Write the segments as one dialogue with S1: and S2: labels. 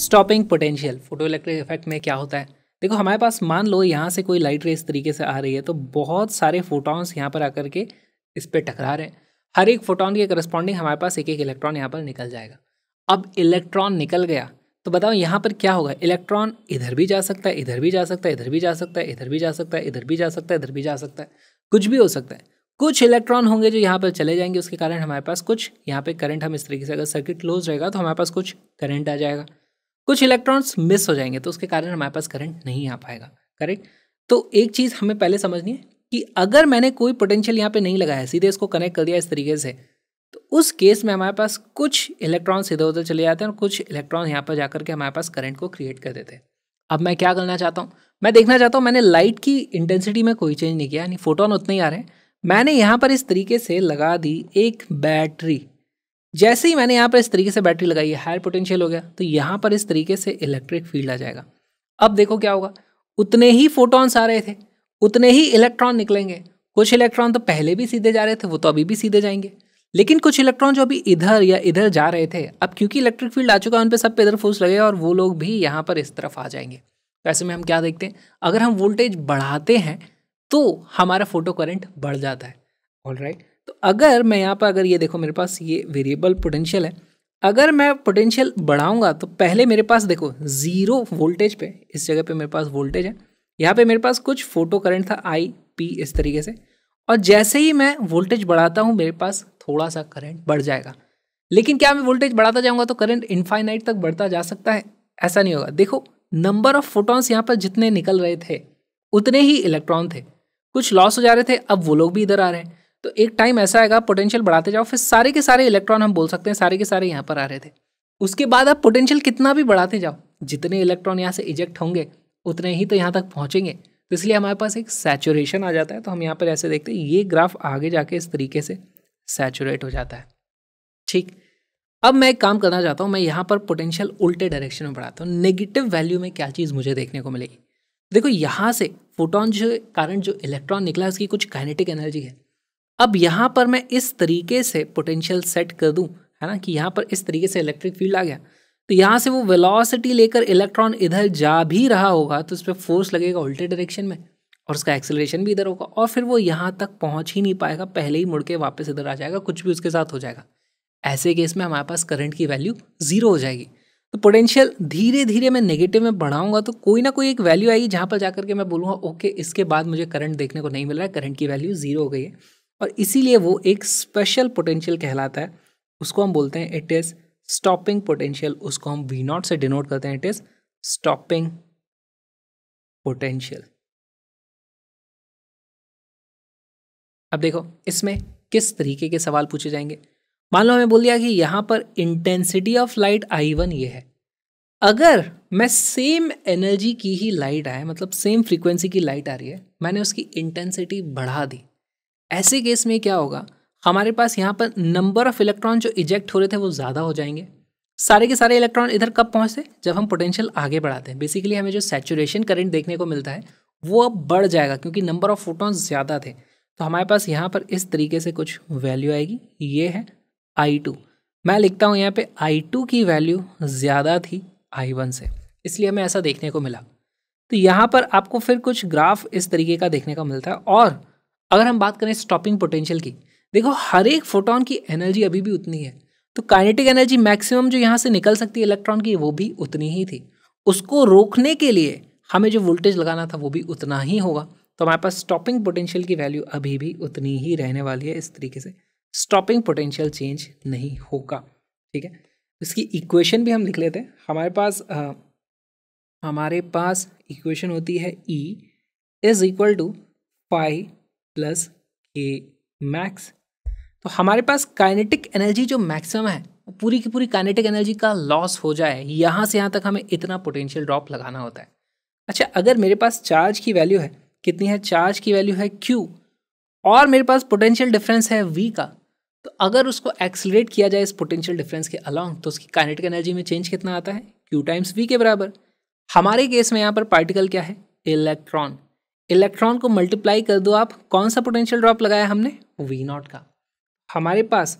S1: Stopping potential photo electric effect में क्या होता है देखो हमारे पास मान लो यहाँ से कोई लाइट रे इस तरीके से आ रही है तो बहुत सारे फोटॉन्स यहाँ पर आकर के इस पर टकरा रहे हैं हर एक फोटोन के करस्पॉन्डिंग हमारे पास एक एक इलेक्ट्रॉन यहाँ पर निकल जाएगा अब इलेक्ट्रॉन निकल गया तो बताओ यहाँ पर क्या होगा इलेक्ट्रॉन इधर भी जा सकता है इधर भी जा सकता है इधर भी जा सकता है इधर भी जा सकता है इधर भी जा सकता है इधर भी जा सकता है कुछ भी हो सकता है कुछ इलेक्ट्रॉन होंगे जो यहाँ पर चले जाएंगे उसके कारण हमारे पास कुछ यहाँ पे करंट हम इस तरीके से अगर सर्किट क्लोज रहेगा तो हमारे पास कुछ करंट आ जाएगा कुछ इलेक्ट्रॉन्स मिस हो जाएंगे तो उसके कारण हमारे पास करंट नहीं आ पाएगा करेक्ट तो एक चीज़ हमें पहले समझनी है कि अगर मैंने कोई पोटेंशियल यहाँ पे नहीं लगाया सीधे इसको कनेक्ट कर दिया इस तरीके से तो उस केस में हमारे पास कुछ इलेक्ट्रॉन्स इधर उधर चले जाते हैं और कुछ इलेक्ट्रॉन यहाँ पर जाकर के हमारे पास करंट को क्रिएट कर देते हैं अब मैं क्या करना चाहता हूँ मैं देखना चाहता हूँ मैंने लाइट की इंटेंसिटी में कोई चेंज नहीं किया यानी फोटोन उतने ही आ रहे हैं मैंने यहाँ पर इस तरीके से लगा दी एक बैटरी जैसे ही मैंने यहाँ पर इस तरीके से बैटरी लगाई है हायर पोटेंशियल हो गया तो यहाँ पर इस तरीके से इलेक्ट्रिक फील्ड आ जाएगा अब देखो क्या होगा उतने ही फोटॉन्स आ रहे थे उतने ही इलेक्ट्रॉन निकलेंगे कुछ इलेक्ट्रॉन तो पहले भी सीधे जा रहे थे वो तो अभी भी सीधे जाएंगे लेकिन कुछ इलेक्ट्रॉन जो अभी इधर या इधर जा रहे थे अब क्योंकि इलेक्ट्रिक फील्ड आ चुका है उन पर सब पे इधर फोर्स लगेगा और वो लोग भी यहाँ पर इस तरफ आ जाएंगे तो ऐसे में हम क्या देखते हैं अगर हम वोल्टेज बढ़ाते हैं तो हमारा फोटो करंट बढ़ जाता है ऑल राइट right? अगर मैं यहाँ पर अगर ये देखो मेरे पास ये वेरिएबल पोटेंशियल है अगर मैं पोटेंशियल बढ़ाऊंगा तो पहले मेरे पास देखो ज़ीरो वोल्टेज पे इस जगह पे मेरे पास वोल्टेज है यहाँ पे मेरे पास कुछ फोटो करंट था आई पी इस तरीके से और जैसे ही मैं वोल्टेज बढ़ाता हूँ मेरे पास थोड़ा सा करंट बढ़ जाएगा लेकिन क्या मैं वोल्टेज बढ़ाता जाऊँगा तो करंट इन्फाइनाइट तक बढ़ता जा सकता है ऐसा नहीं होगा देखो नंबर ऑफ फोटॉन्स यहाँ पर जितने निकल रहे थे उतने ही इलेक्ट्रॉन थे कुछ लॉस हो जा रहे थे अब वो लोग भी इधर आ रहे हैं तो एक टाइम ऐसा आएगा पोटेंशियल बढ़ाते जाओ फिर सारे के सारे इलेक्ट्रॉन हम बोल सकते हैं सारे के सारे यहाँ पर आ रहे थे उसके बाद आप पोटेंशियल कितना भी बढ़ाते जाओ जितने इलेक्ट्रॉन यहाँ से इजेक्ट होंगे उतने ही तो यहाँ तक पहुँचेंगे तो इसलिए हमारे पास एक सैचुरेशन आ जाता है तो हम यहाँ पर ऐसे देखते हैं ये ग्राफ आगे जाके इस तरीके से सैचुरेट हो जाता है ठीक अब मैं एक काम करना चाहता हूँ मैं यहाँ पर पोटेंशियल उल्टे डायरेक्शन में बढ़ाता हूँ नेगेटिव वैल्यू में क्या चीज़ मुझे देखने को मिलेगी देखो यहाँ से फोटोन जो कारण जो इलेक्ट्रॉन निकला उसकी कुछ काइनेटिक एनर्जी है अब यहाँ पर मैं इस तरीके से पोटेंशियल सेट कर दूँ है ना कि यहाँ पर इस तरीके से इलेक्ट्रिक फील्ड आ गया तो यहाँ से वो वेलोसिटी लेकर इलेक्ट्रॉन इधर जा भी रहा होगा तो उस पर फोर्स लगेगा उल्टे डायरेक्शन में और उसका एक्सेलरेशन भी इधर होगा और फिर वो यहाँ तक पहुँच ही नहीं पाएगा पहले ही मुड़ के वापस इधर आ जाएगा कुछ भी उसके साथ हो जाएगा ऐसे केस में हमारे पास करंट की वैल्यू ज़ीरो हो जाएगी तो पोटेंशियल धीरे धीरे मैं नेगेटिव में बढ़ाऊंगा तो कोई ना कोई एक वैल्यू आएगी जहाँ पर जाकर के मैं बोलूँगा ओके इसके बाद मुझे करंट देखने को नहीं मिल रहा है करंट की वैल्यू ज़ीरो हो गई है और इसीलिए वो एक स्पेशल पोटेंशियल कहलाता है उसको हम बोलते हैं इट इज़ स्टॉपिंग पोटेंशियल उसको हम वी नॉट से डिनोट करते हैं इट इज़ स्टॉपिंग पोटेंशियल अब देखो इसमें किस तरीके के सवाल पूछे जाएंगे मान लो हमें बोल दिया कि यहां पर intensity of light I one ये है अगर मैं सेम एनर्जी की ही लाइट आए मतलब सेम फ्रीक्वेंसी की लाइट आ रही है मैंने उसकी इंटेंसिटी बढ़ा दी ऐसे केस में क्या होगा हमारे पास यहाँ पर नंबर ऑफ इलेक्ट्रॉन जो इजेक्ट हो रहे थे वो ज़्यादा हो जाएंगे सारे के सारे इलेक्ट्रॉन इधर कब पहुँचते जब हम पोटेंशियल आगे बढ़ाते हैं बेसिकली हमें जो सेचुरेशन करंट देखने को मिलता है वो अब बढ़ जाएगा क्योंकि नंबर ऑफ फोटोन ज़्यादा थे तो हमारे पास यहाँ पर इस तरीके से कुछ वैल्यू आएगी ये है आई टू मैं लिखता हूँ यहाँ पे आई टू की वैल्यू ज़्यादा थी आई वन से इसलिए हमें ऐसा देखने को मिला तो यहाँ पर आपको फिर कुछ ग्राफ इस तरीके का देखने का मिलता है और अगर हम बात करें स्टॉपिंग पोटेंशियल की देखो हर एक फोटोन की एनर्जी अभी भी उतनी है तो काइनेटिक एनर्जी मैक्सिमम जो यहाँ से निकल सकती है इलेक्ट्रॉन की वो भी उतनी ही थी उसको रोकने के लिए हमें जो वोल्टेज लगाना था वो भी उतना ही होगा तो हमारे पास स्टॉपिंग पोटेंशियल की वैल्यू अभी भी उतनी ही रहने वाली है इस तरीके से स्टॉपिंग पोटेंशियल चेंज नहीं होगा ठीक है इसकी इक्वेशन भी हम लिख लेते हैं हमारे पास आ, हमारे पास इक्वेशन होती है E is equal to five plus K max तो हमारे पास काइनेटिक एनर्जी जो मैक्सिमम है वो पूरी की पूरी काइनेटिक एनर्जी का लॉस हो जाए यहाँ से यहाँ तक हमें इतना पोटेंशियल ड्रॉप लगाना होता है अच्छा अगर मेरे पास चार्ज की वैल्यू है कितनी है चार्ज की वैल्यू है क्यू और मेरे पास पोटेंशियल डिफरेंस है वी का तो अगर उसको एक्सलेट किया जाए इस पोटेंशियल डिफरेंस के अलॉन्ग तो उसकी काइनेटिक एनर्जी में चेंज कितना आता है क्यू टाइम्स वी के बराबर हमारे केस में यहाँ पर पार्टिकल क्या है इलेक्ट्रॉन इलेक्ट्रॉन को मल्टीप्लाई कर दो आप कौन सा पोटेंशियल ड्रॉप लगाया हमने वी नॉट का हमारे पास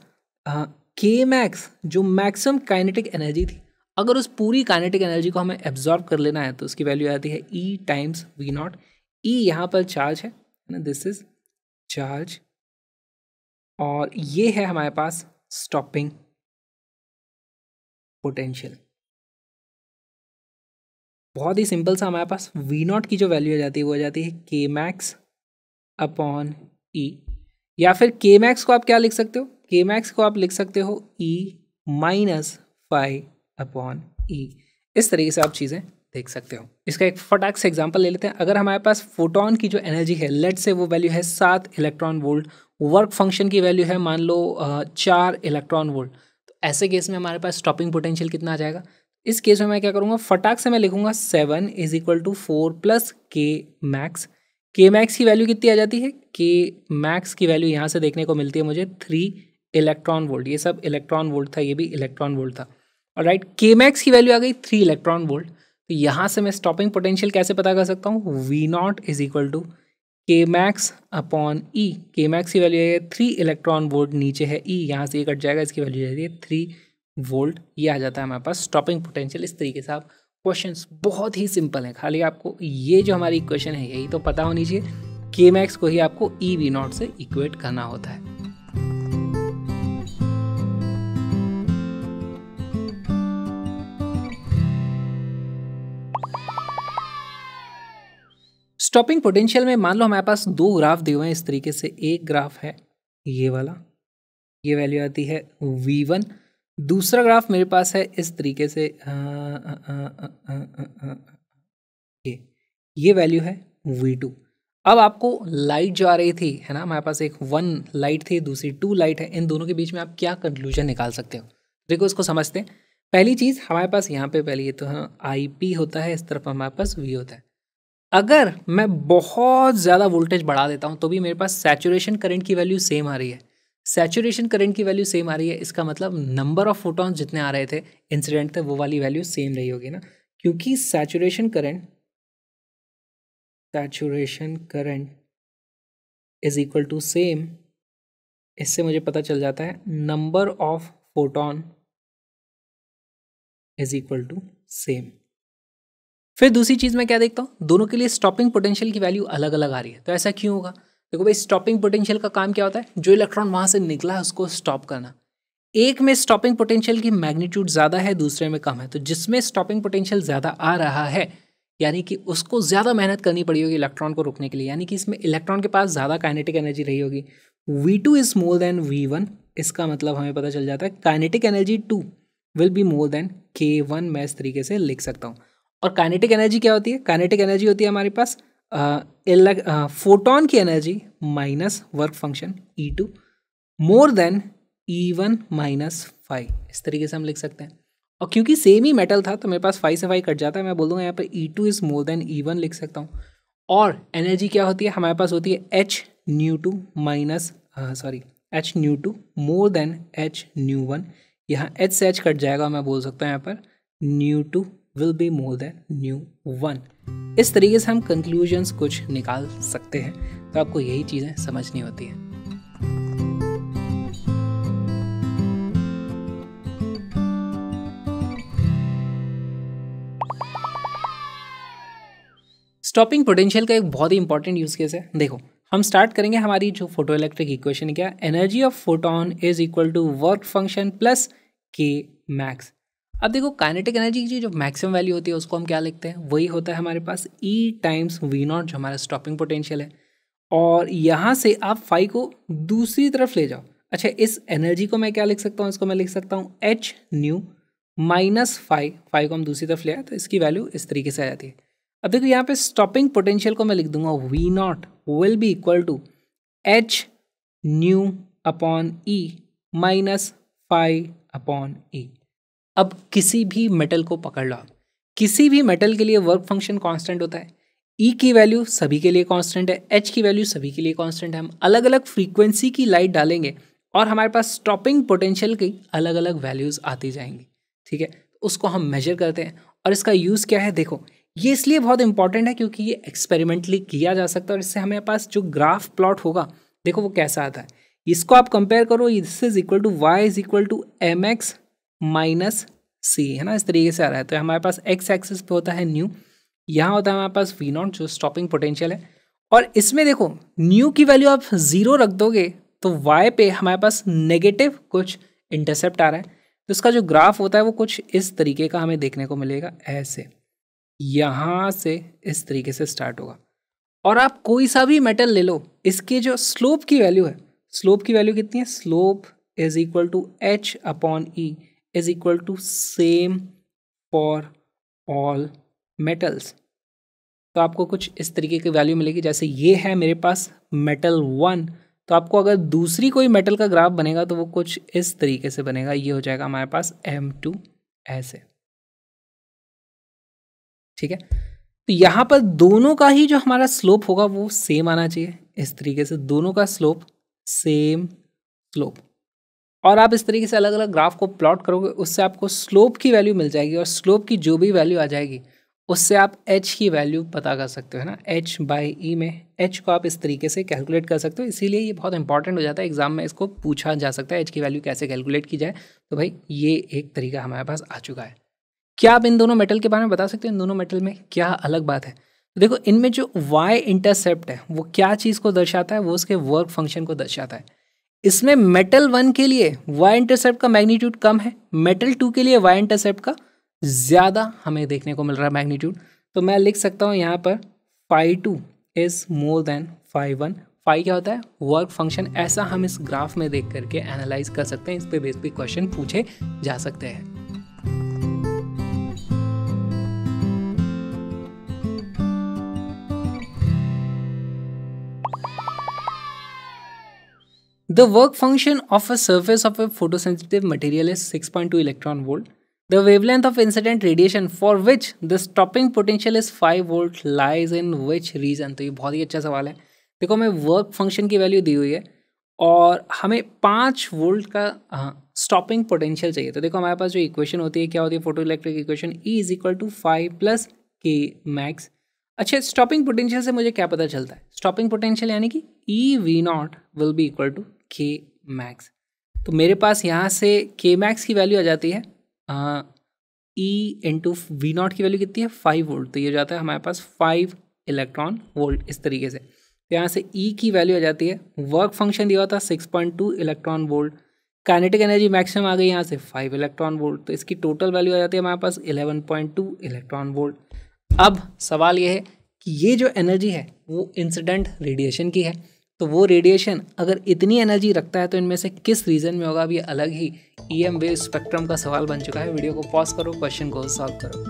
S1: के मैक्स जो मैक्सिमम काइनेटिक एनर्जी थी अगर उस पूरी काइनेटिक एनर्जी को हमें एब्जॉर्व कर लेना है तो उसकी वैल्यू आती है E times V naught E यहाँ पर चार्ज है ना दिस इज चार्ज और ये है हमारे पास स्टॉपिंग पोटेंशियल बहुत ही सिंपल सा हमारे पास वी नॉट की जो वैल्यू हो जाती है वो हो जाती है के मैक्स अपॉन ई या फिर के मैक्स को आप क्या लिख सकते हो के मैक्स को आप लिख सकते हो E minus five upon E इस तरीके से आप चीज़ें देख सकते हो इसका एक फटाक से एग्जांपल ले लेते हैं अगर हमारे पास फोटोन की जो एनर्जी है लेट से वो वैल्यू है सात इलेक्ट्रॉन वोल्ट वर्क फंक्शन की वैल्यू है मान लो चार इलेक्ट्रॉन वोल्ट तो ऐसे केस में हमारे पास स्टॉपिंग पोटेंशियल कितना आ जाएगा इस केस में मैं क्या करूँगा फटाक से मैं लिखूंगा seven is equal to four plus K max K max की वैल्यू कितनी आ जाती है के मैक्स की वैल्यू यहाँ से देखने को मिलती है मुझे थ्री इलेक्ट्रॉन वोल्ट ये सब इलेक्ट्रॉन वोल्ट था ये भी इलेक्ट्रॉन वोल्ट था और राइट के मैक्स की वैल्यू आ गई थ्री इलेक्ट्रॉन वोल्ट तो यहाँ से मैं स्टॉपिंग पोटेंशियल कैसे पता कर सकता हूँ V naught is equal to K max upon E K max की वैल्यू है थ्री इलेक्ट्रॉन वोल्ट नीचे है ई e, यहाँ से ये कट जाएगा इसकी वैल्यू जाती है थ्री वोल्ट ये आ जाता है हमारे पास स्टॉपिंग पोटेंशियल इस तरीके से आप क्वेश्चन बहुत ही सिंपल हैं खाली आपको ये जो हमारी इक्वेशन है यही तो पता होनी चाहिए के मैक्स को ही आपको ई वी नॉट से इक्वेट करना होता है स्टॉपिंग पोटेंशियल में मान लो हमारे पास दो ग्राफ दिए हुए हैं इस तरीके से एक ग्राफ है ये वाला ये वैल्यू आती है वी वन दूसरा ग्राफ मेरे पास है इस तरीके से आ, आ, आ, ये ये वैल्यू है वी टू अब आपको लाइट जो आ रही थी है ना हमारे पास एक वन लाइट थी दूसरी टू लाइट है इन दोनों के बीच में आप क्या कंक्लूजन निकाल सकते हो देखो इसको समझते हैं पहली चीज़ हमारे पास यहाँ पे पहले ये तो हाँ आई पी होता है इस तरफ हमारे पास वी होता है अगर मैं बहुत ज़्यादा वोल्टेज बढ़ा देता हूँ तो भी मेरे पास सैचुरेशन करंट की वैल्यू सेम आ रही है सैचुरेशन करंट की वैल्यू सेम आ रही है इसका मतलब नंबर ऑफ फोटॉन्स जितने आ रहे थे इंसिडेंट थे वो वाली वैल्यू सेम रही होगी ना क्योंकि saturation current saturation current is equal to same इससे मुझे पता चल जाता है number of photon is equal to same फिर दूसरी चीज़ मैं क्या देखता हूँ दोनों के लिए स्टॉपिंग पोटेंशियल की वैल्यू अलग अलग आ रही है तो ऐसा क्यों होगा देखो भाई स्टॉपिंग पोटेंशियल का काम क्या होता है जो इलेक्ट्रॉन वहां से निकला है उसको स्टॉप करना एक में स्टॉपिंग पोटेंशियल की मैग्नीट्यूड ज़्यादा है दूसरे में कम है तो जिसमें स्टॉपिंग पोटेंशियल ज़्यादा आ रहा है यानी कि उसको ज़्यादा मेहनत करनी पड़ी होगी इलेक्ट्रॉन को रोकने के लिए यानी कि इसमें इलेक्ट्रॉन के पास ज़्यादा काइनेटिक एनर्जी रही होगी V two is more than V one इसका मतलब हमें पता चल जाता है kinetic energy two will be more than K one मैं इस तरीके से लिख सकता हूँ और काइनेटिक एनर्जी क्या होती है काइनेटिक एनर्जी होती है हमारे पास फोटोन की energy minus work function E e two more than E e one minus phi इस तरीके से हम लिख सकते हैं और क्योंकि सेम ही मेटल था तो मेरे पास फाइव से फाइव कट जाता है मैं बोल दूंगा यहाँ पर E two is more than E one लिख सकता हूँ और एनर्जी क्या होती है हमारे पास होती है H nu two minus sorry H nu two more than H nu one यहाँ एच से एच कट जाएगा मैं बोल सकता हूँ यहाँ पर nu two will be more than nu one इस तरीके से हम कंक्लूजन्स कुछ निकाल सकते हैं तो आपको यही चीज़ें समझनी होती हैं स्टॉपिंग पोटेंशियल का एक बहुत ही इंपॉर्टेंट यूज केस है देखो हम स्टार्ट करेंगे हमारी जो फोटो इलेक्ट्रिक इक्वेशन क्या energy of photon is equal to work function plus K max अब देखो काइनेटिक एनर्जी की जो मैक्सिमम वैल्यू होती है उसको हम क्या लिखते हैं वही होता है हमारे पास ई टाइम्स वी नॉट जो हमारा स्टॉपिंग पोटेंशियल है और यहाँ से आप फाइव को दूसरी तरफ ले जाओ अच्छा इस एनर्जी को मैं क्या लिख सकता हूँ इसको मैं लिख सकता हूँ H nu minus phi phi को हम दूसरी तरफ ले आए तो इसकी वैल्यू इस तरीके से आ जाती है अब देखो यहाँ पे स्टॉपिंग पोटेंशियल को मैं लिख दूंगा V naught will be equal to H nu upon E minus five upon E अब किसी भी मेटल को पकड़ लो आप किसी भी मेटल के लिए वर्क फंक्शन कांस्टेंट होता है ई e की वैल्यू सभी के लिए कांस्टेंट है एच की वैल्यू सभी के लिए कांस्टेंट है हम अलग अलग फ्रीक्वेंसी की लाइट डालेंगे और हमारे पास स्टॉपिंग पोटेंशियल की अलग अलग वैल्यूज़ आती जाएंगी ठीक है उसको हम मेजर करते हैं और इसका यूज़ क्या है देखो ये इसलिए बहुत इंपॉर्टेंट है क्योंकि ये एक्सपेरिमेंटली किया जा सकता है और इससे हमारे पास जो ग्राफ प्लॉट होगा देखो वो कैसा आता है इसको आप कंपेयर करो this is equal to Y is equal to M X minus C है ना इस तरीके से आ रहा है तो हमारे पास एक्स एक्सिस पे होता है न्यू यहाँ होता है हमारे पास वी नॉट जो स्टॉपिंग पोटेंशियल है और इसमें देखो न्यू की वैल्यू आप ज़ीरो रख दोगे तो वाई पे हमारे पास नेगेटिव कुछ इंटरसेप्ट आ रहा है तो इसका जो ग्राफ होता है वो कुछ इस तरीके का हमें देखने को मिलेगा ऐसे यहाँ से इस तरीके से स्टार्ट होगा और आप कोई सा भी मेटल ले लो इसके जो स्लोप की वैल्यू है स्लोप की वैल्यू कितनी है slope is equal to H upon E is equal to same for all metals तो आपको कुछ इस तरीके की वैल्यू मिलेगी जैसे ये है मेरे पास मेटल वन तो आपको अगर दूसरी कोई मेटल का ग्राफ बनेगा तो वो कुछ इस तरीके से बनेगा ये हो जाएगा हमारे पास एम टू ऐसे ठीक है तो यहाँ पर दोनों का ही जो हमारा स्लोप होगा वो सेम आना चाहिए इस तरीके से दोनों का स्लोप सेम स्लोप और आप इस तरीके से अलग अलग ग्राफ को प्लॉट करोगे उससे आपको स्लोप की वैल्यू मिल जाएगी और स्लोप की जो भी वैल्यू आ जाएगी उससे आप एच की वैल्यू पता कर सकते हो है ना एच बाई ई में एच को आप इस तरीके से कैलकुलेट कर सकते हो इसीलिए ये बहुत इंपॉर्टेंट हो जाता है एग्जाम में इसको पूछा जा सकता है एच की वैल्यू कैसे कैलकुलेट की जाए तो भाई ये एक तरीका हमारे पास आ चुका है क्या आप इन दोनों मेटल के बारे में बता सकते हो इन दोनों मेटल में क्या अलग बात है तो देखो इनमें जो वाई इंटरसेप्ट है वो क्या चीज़ को दर्शाता है वो उसके वर्क फंक्शन को दर्शाता है इसमें मेटल वन के लिए वाई इंटरसेप्ट का मैग्नीट्यूड कम है मेटल टू के लिए वाई इंटरसेप्ट का ज़्यादा हमें देखने को मिल रहा है मैग्नीट्यूड तो मैं लिख सकता हूँ यहाँ पर phi two is more than phi one phi क्या होता है वर्क फंक्शन ऐसा हम इस ग्राफ में देख करके एनालाइज कर सकते हैं इस पर बेस पे क्वेश्चन पूछे जा सकते हैं The work function of a surface of a photosensitive material is 6.2 electron volt. The wavelength of incident radiation for which the stopping potential is 5 volt lies in which region? तो ये बहुत ही अच्छा सवाल है देखो हमें वर्क फंक्शन की value दी हुई है और हमें पाँच वोल्ट का हाँ स्टॉपिंग पोटेंशियल चाहिए तो देखो हमारे पास जो इक्वेशन होती है क्या होती है photoelectric equation E is equal to five plus K max अच्छा स्टॉपिंग पोटेंशियल से मुझे क्या पता चलता है स्टॉपिंग पोटेंशियल यानी कि E V naught will be equal to K max तो मेरे पास यहाँ से के मैक्स की वैल्यू आ जाती है ई इंटू वी नॉट की वैल्यू कितनी है फाइव वोल्ट तो ये हो जाता है हमारे पास फाइव इलेक्ट्रॉन वोल्ट इस तरीके से तो यहाँ से ई e की वैल्यू आ जाती है वर्क फंक्शन दिया होता है six point two electron volt kinetic energy maximum आ गई यहाँ से फाइव इलेक्ट्रॉन वोल्ट तो इसकी टोटल वैल्यू आ जाती है हमारे पास eleven point two electron volt अब सवाल ये है कि ये जो एनर्जी है वो इंसिडेंट रेडिएशन की है तो वो रेडिएशन अगर इतनी एनर्जी रखता है तो इनमें से किस रीजन में होगा अब ये अलग ही ई एम वे स्पेक्ट्रम का सवाल बन चुका है वीडियो को पॉज करो क्वेश्चन को सॉल्व करो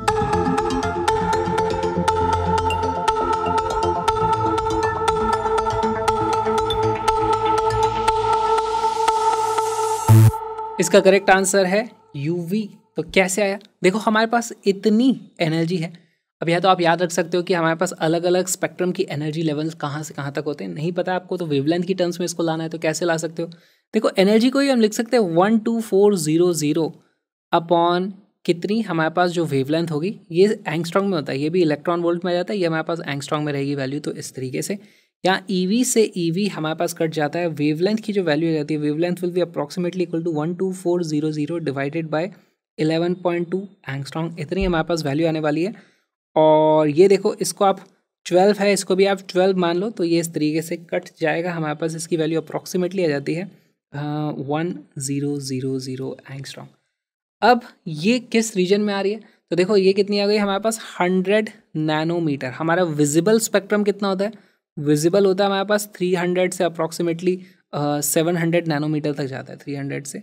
S1: इसका करेक्ट आंसर है यूवी तो कैसे आया देखो हमारे पास इतनी एनर्जी है अब या तो आप याद रख सकते हो कि हमारे पास अलग अलग स्पेक्ट्रम की एनर्जी लेवल्स कहाँ से कहाँ तक होते हैं नहीं पता आपको तो वेवलेंथ की टर्म्स में इसको लाना है तो कैसे ला सकते हो देखो एनर्जी को ही हम लिख सकते हैं one two four zero zero upon कितनी हमारे पास जो वेवलेंथ होगी ये एंगस्ट्रॉन्ग में होता है ये भी इलेक्ट्रॉन वोल्ट में आ जाता है ये हमारे पास एंगस्ट्रॉन्ग में रहेगी वैल्यू तो इस तरीके से यहाँ ई e से ई e हमारे पास कट जाता है वेवलेंथ की जो वैल्यू आ जाती है wavelength will be approximately equal to one two four zero zero divided by eleven point two angstrom इतनी हमारे पास वैल्यू आने वाली है और ये देखो इसको आप ट्वेल्व है इसको भी आप ट्वेल्व मान लो तो ये इस तरीके से कट जाएगा हमारे पास इसकी वैल्यू अप्रॉक्सीमेटली आ जाती है one zero zero zero angstrom अब ये किस रीजन में आ रही है तो देखो ये कितनी आ गई हमारे पास हंड्रेड नैनोमीटर हमारा विजिबल स्पेक्ट्रम कितना होता है विजिबल होता है हमारे पास थ्री हंड्रेड से अप्रॉक्सीमेटली सेवन हंड्रेड नैनोमीटर तक जाता है थ्री हंड्रेड से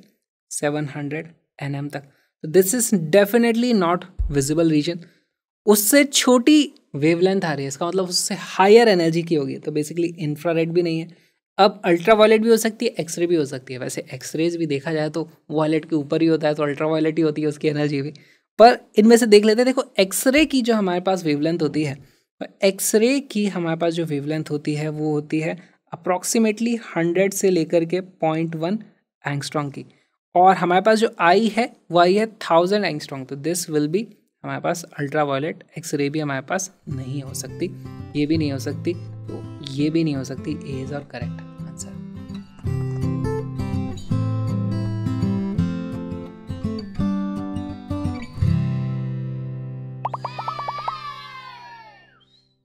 S1: सेवन हंड्रेड एन एम तक this is definitely not visible region उससे छोटी वेवलेंथ आ रही है इसका मतलब उससे हायर एनर्जी की होगी तो बेसिकली इंफ्रारेड भी नहीं है अब अल्ट्रावायलेट भी हो सकती है एक्सरे भी हो सकती है वैसे एक्सरेज भी देखा जाए तो वॉलेट के ऊपर ही होता है तो अल्ट्रावायलेट ही होती है उसकी एनर्जी भी पर इनमें से देख लेते हैं देखो एक्सरे की जो हमारे पास वेवलेंथ होती है एक्सरे तो की हमारे पास जो वेवलेंथ होती है वो होती है अप्रॉक्सीमेटली हंड्रेड से लेकर के पॉइंट वन एंगस्ट्रॉन्ग की और हमारे पास जो आई है वो आई है थाउजेंड एंगस्ट्रॉन्ग तो दिस विल बी हमारे पास अल्ट्रा वायलेट एक्सरे भी हमारे पास नहीं हो सकती ये भी नहीं हो सकती तो ये भी नहीं हो सकती A is our correct answer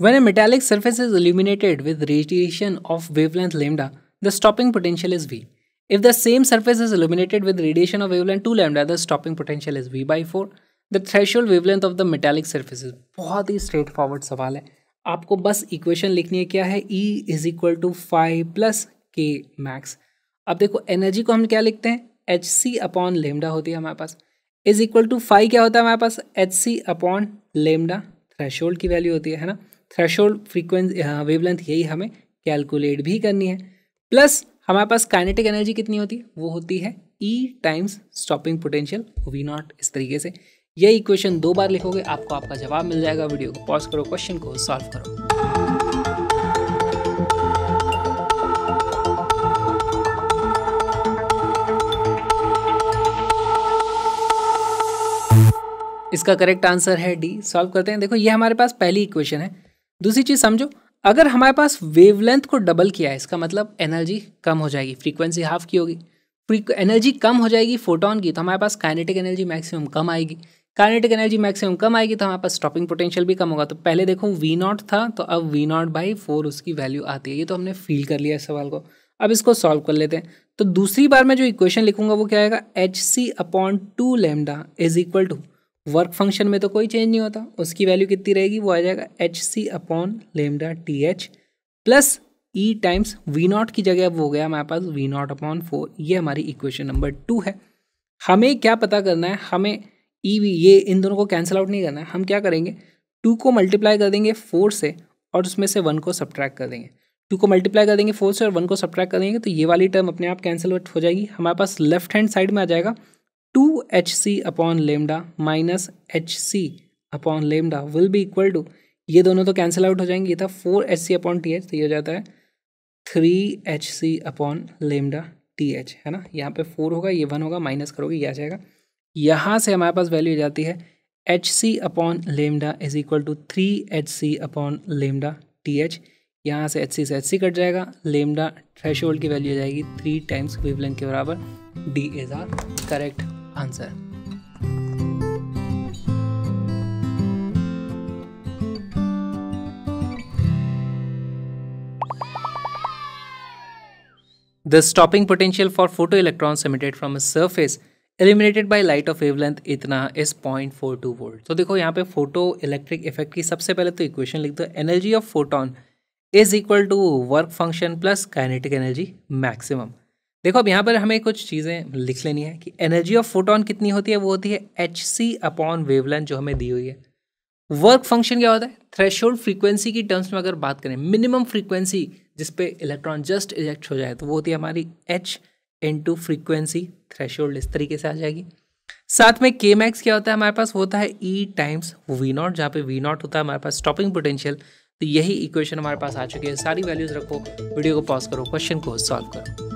S1: When a metallic surface is illuminated with radiation of wavelength lambda, the stopping potential is V. If the same surface is illuminated with radiation of wavelength 2 lambda, the stopping potential is V by 4. The threshold wavelength of the metallic surface is बहुत ही straight forward सवाल है आपको बस equation लिखनी है क्या है E is equal to five plus K max अब देखो एनर्जी को हम क्या लिखते हैं एच सी अपॉन लेमडा होती है हमारे पास इज इक्वल टू फाइव क्या होता है हमारे पास H C upon lambda threshold की वैल्यू होती है है ना थ्रेशोल्ड फ्रीक्वेंसी वेवलेंथ यही हमें कैलकुलेट भी करनी है प्लस हमारे पास काइनेटिक एनर्जी कितनी होती है वो होती है E times stopping potential V naught इस तरीके से यह इक्वेशन दो बार लिखोगे आपको आपका जवाब मिल जाएगा वीडियो को पॉज करो क्वेश्चन को सॉल्व करो इसका करेक्ट आंसर है डी सॉल्व करते हैं देखो ये हमारे पास पहली इक्वेशन है दूसरी चीज़ समझो अगर हमारे पास वेवलेंथ को डबल किया है इसका मतलब एनर्जी कम हो जाएगी फ्रीक्वेंसी हाफ की होगी एनर्जी कम हो जाएगी फोटोन की तो हमारे पास काइनेटिक एनर्जी मैक्सिमम कम आएगी काइनेटिक एनर्जी मैक्सिमम कम आएगी तो हमारे पास स्टॉपिंग पोटेंशियल भी कम होगा तो पहले देखो वी नॉट था तो अब वी नॉट बाई फोर उसकी वैल्यू आती है ये तो हमने फील कर लिया इस सवाल को अब इसको सॉल्व कर लेते हैं तो दूसरी बार मैं जो इक्वेशन लिखूंगा वो क्या आएगा H C upon two lambda is equal to work function में तो कोई चेंज नहीं होता उसकी वैल्यू कितनी रहेगी वो आ जाएगा H C upon lambda T H plus E times V naught की जगह अब हो गया हमारे पास वी नॉट अपॉन फोर ये हमारी इक्वेशन नंबर टू है हमें क्या पता करना है हमें ई वी ये इन दोनों को कैंसिल आउट नहीं करना है हम क्या करेंगे टू को मल्टीप्लाई कर देंगे फोर से और उसमें से वन को सब्ट्रैक्ट कर देंगे टू को मल्टीप्लाई कर देंगे फोर से और वन को सब्ट्रैक्ट कर देंगे तो ये वाली टर्म अपने आप कैंसिल आउट हो जाएगी हमारे पास लेफ्ट हैंड साइड में आ जाएगा two H C upon lambda minus H C upon lambda will be equal to ये दोनों तो कैंसिल आउट हो जाएंगे ये था four H C upon T H तो ये हो जाता है three H C upon lambda T H है ना यहाँ पे फोर होगा ये वन होगा माइनस करोगे ये आ जाएगा यहाँ से हमारे पास वैल्यू जाती है H C upon lambda is equal to three H C upon lambda T H यहाँ से एच सी से एच सी कट जाएगा लेमडा थ्रेश की वैल्यू आ जाएगी थ्री टाइम्स वेवलेंथ के बराबर D is our correct answer The stopping potential for photoelectrons emitted from a surface illuminated by light of wavelength इतना is point four two volt तो देखो यहाँ पे फोटो इलेक्ट्रिक इफेक्ट की सबसे पहले तो इक्वेशन लिख दो energy of photon is equal to work function plus kinetic energy maximum देखो अब यहाँ पर हमें कुछ चीज़ें लिख लेनी है कि एनर्जी ऑफ फोटोन कितनी होती है वो होती है एच सी अपॉन लेंथ जो हमें दी हुई है वर्क फंक्शन क्या होता है थ्रेशोल्ड फ्रीक्वेंसी की टर्म्स में अगर बात करें मिनिमम फ्रीक्वेंसी जिसपे इलेक्ट्रॉन जस्ट इजेक्ट हो जाए तो वो होती है हमारी एच इंटू फ्रीक्वेंसी थ्रेश इस तरीके से आ जाएगी साथ में के मैक्स क्या होता है हमारे पास होता है ई टाइम्स वी नॉट जहाँ पे वी नॉट होता है हमारे पास स्टॉपिंग पोटेंशियल तो यही इक्वेशन हमारे पास आ चुकी है सारी वैल्यूज रखो वीडियो को पॉज करो क्वेश्चन को सॉल्व करो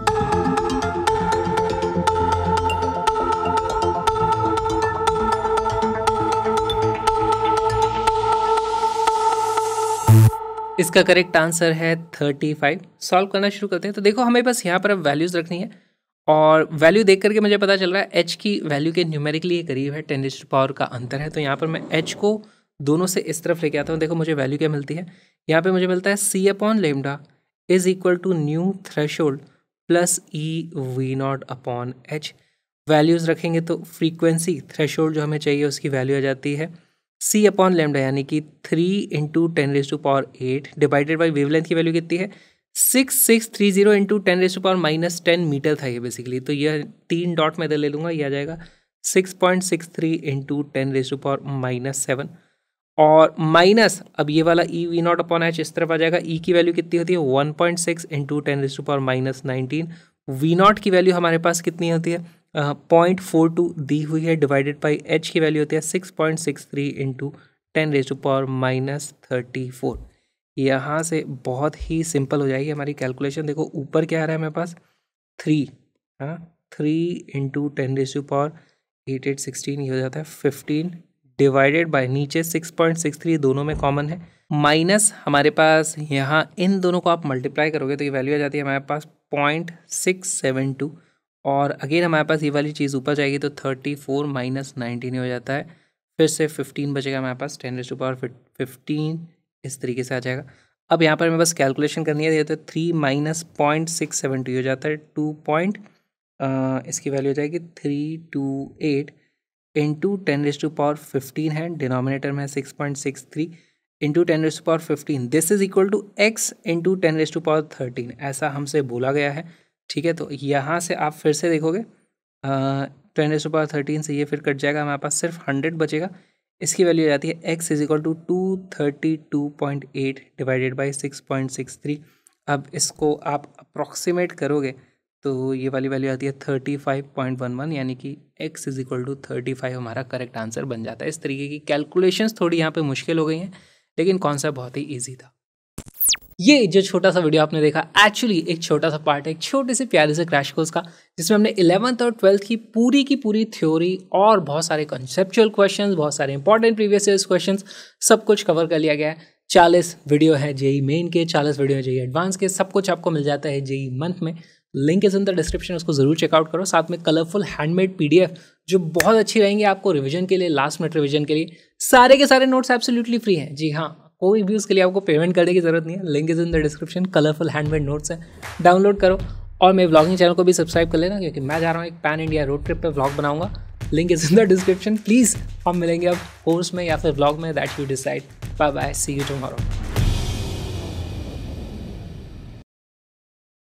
S1: इसका करेक्ट आंसर है थर्टी फाइव सॉल्व करना शुरू करते हैं तो देखो हमारे पास यहाँ पर अब वैल्यूज रखनी है और वैल्यू देख करके मुझे पता चल रहा है एच की वैल्यू के न्यूमेरिकली करीब है टेन टू पावर का अंतर है तो यहाँ पर मैं एच को दोनों से इस तरफ लेके आता हूँ देखो मुझे वैल्यू क्या मिलती है यहाँ पे मुझे मिलता है C upon lambda is equal to nu threshold plus E V naught upon H values रखेंगे तो फ्रीक्वेंसी थ्रेशोल्ड जो हमें चाहिए उसकी वैल्यू आ जाती है सी अपॉन लेमडा यानी कि three into ten raise to power eight divided by wavelength की वैल्यू कितनी है six six three zero into ten raise power minus ten meter था ये बेसिकली तो यह तीन डॉट में इधर ले लूँगा ये आ जाएगा six point six three into ten raise power minus seven और माइनस अब ये वाला E V naught upon H इस तरफ आ जाएगा ई e की वैल्यू कितनी होती है one point six into ten raise power minus nineteen V naught की वैल्यू हमारे पास कितनी होती है पॉइंट फोर टू दी हुई है डिवाइडेड बाई एच की वैल्यू होती है six point six three into ten raise power minus thirty four यहाँ से बहुत ही सिंपल हो जाएगी हमारी कैलकुलेशन देखो ऊपर क्या आ रहा है मेरे पास थ्री हाँ three into ten raise to power eight eight sixteen ये हो जाता है फिफ्टीन डिवाइडेड बाय नीचे सिक्स पॉइंट सिक्स थ्री दोनों में कॉमन है माइनस हमारे पास यहाँ इन दोनों को आप मल्टीप्लाई करोगे तो ये वैल्यू आ जाती है हमारे पास पॉइंट सिक्स सेवन टू और अगेन हमारे पास ये वाली चीज़ ऊपर जाएगी तो थर्टी फोर माइनस नाइनटीन हो जाता है फिर से फिफ्टीन बचेगा हमारे पास ten raise to power fifteen इस तरीके से आ जाएगा अब यहाँ पर हमें बस कैलकुलेशन करनी है है three minus point six seven two हो जाता है टू पॉइंट इसकी वैल्यू हो जाएगी three two eight into ten raise to power fifteen है डिनोमिनेटर में six point six three into ten raise to power fifteen this is equal to X into ten raise to power thirteen ऐसा हमसे बोला गया है ठीक है तो यहाँ से आप फिर से देखोगे ten raise to power thirteen से ये फिर कट जाएगा हमारे पास सिर्फ हंड्रेड बचेगा इसकी वैल्यू आ जाती है X is equal to two thirty two point eight divided by six point six three अब इसको आप अप्रॉक्सीमेट करोगे तो ये वाली वैल्यू आती है thirty five point one one यानी कि X is equal to thirty five हमारा करेक्ट आंसर बन जाता है इस तरीके की कैलकुलेशंस थोड़ी यहाँ पे मुश्किल हो गई हैं लेकिन कॉन्सेप्ट बहुत ही ईजी था ये जो छोटा सा वीडियो आपने देखा एक्चुअली एक छोटा सा पार्ट है एक छोटे से प्यारे से क्रैश कोर्स का जिसमें हमने इलेवंथ और ट्वेल्थ की पूरी की पूरी थ्योरी और बहुत सारे कॉन्सेप्चुअल क्वेश्चंस बहुत सारे इंपॉर्टेंट प्रीवियस ईयर क्वेश्चन सब कुछ कवर कर लिया गया है चालीस वीडियो है जेई मेन e के चालीस वीडियो है जेई एडवांस e के सब कुछ आपको मिल जाता है जेई मंथ e में link is in the description उसको जरूर चेकआउट करो साथ में कलरफुल हैंडमेड पीडीएफ जो बहुत अच्छी रहेंगी आपको रिवीजन के लिए लास्ट मिनट रिवीजन के लिए सारे के सारे नोट्स एब्सोल्युटली फ्री हैं जी हाँ कोई भी उसके लिए आपको पेमेंट करने की ज़रूरत नहीं है link is in the description colourful handmade notes है डाउनलोड करो और मेरे ब्लॉगिंग चैनल को भी सब्सक्राइब कर लेना क्योंकि मैं जा रहा हूँ एक पैन इंडिया रोड ट्रिप पर ब्लॉग बनाऊंगा link is in the description please हम मिलेंगे अब कोर्स में या फिर ब्लॉग में that you decide bye bye see you tomorrow